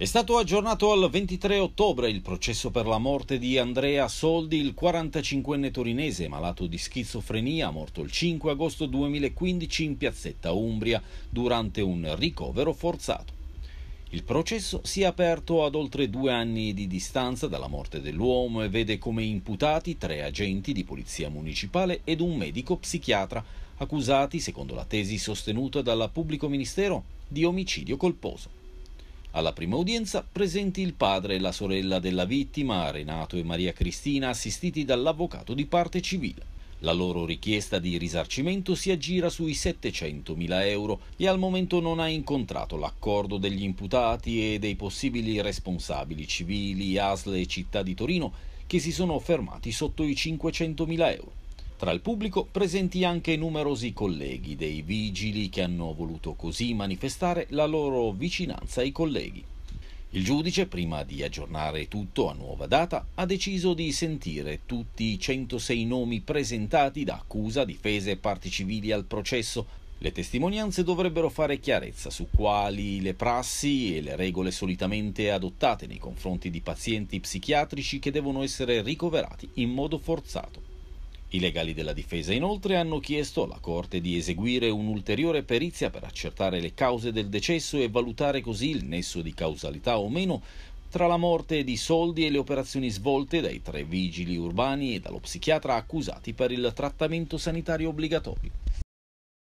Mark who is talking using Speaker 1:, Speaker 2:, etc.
Speaker 1: È stato aggiornato al 23 ottobre il processo per la morte di Andrea Soldi, il 45enne torinese malato di schizofrenia, morto il 5 agosto 2015 in piazzetta Umbria durante un ricovero forzato. Il processo si è aperto ad oltre due anni di distanza dalla morte dell'uomo e vede come imputati tre agenti di polizia municipale ed un medico psichiatra, accusati, secondo la tesi sostenuta dal pubblico ministero, di omicidio colposo. Alla prima udienza presenti il padre e la sorella della vittima, Renato e Maria Cristina, assistiti dall'avvocato di parte civile. La loro richiesta di risarcimento si aggira sui 700.000 euro e al momento non ha incontrato l'accordo degli imputati e dei possibili responsabili civili, ASL e Città di Torino che si sono fermati sotto i 500.000 euro. Tra il pubblico presenti anche numerosi colleghi dei vigili che hanno voluto così manifestare la loro vicinanza ai colleghi. Il giudice, prima di aggiornare tutto a nuova data, ha deciso di sentire tutti i 106 nomi presentati da accusa, difese e parti civili al processo. Le testimonianze dovrebbero fare chiarezza su quali le prassi e le regole solitamente adottate nei confronti di pazienti psichiatrici che devono essere ricoverati in modo forzato. I legali della difesa inoltre hanno chiesto alla Corte di eseguire un'ulteriore perizia per accertare le cause del decesso e valutare così il nesso di causalità o meno tra la morte di Soldi e le operazioni svolte dai tre vigili urbani e dallo psichiatra accusati per il trattamento sanitario obbligatorio.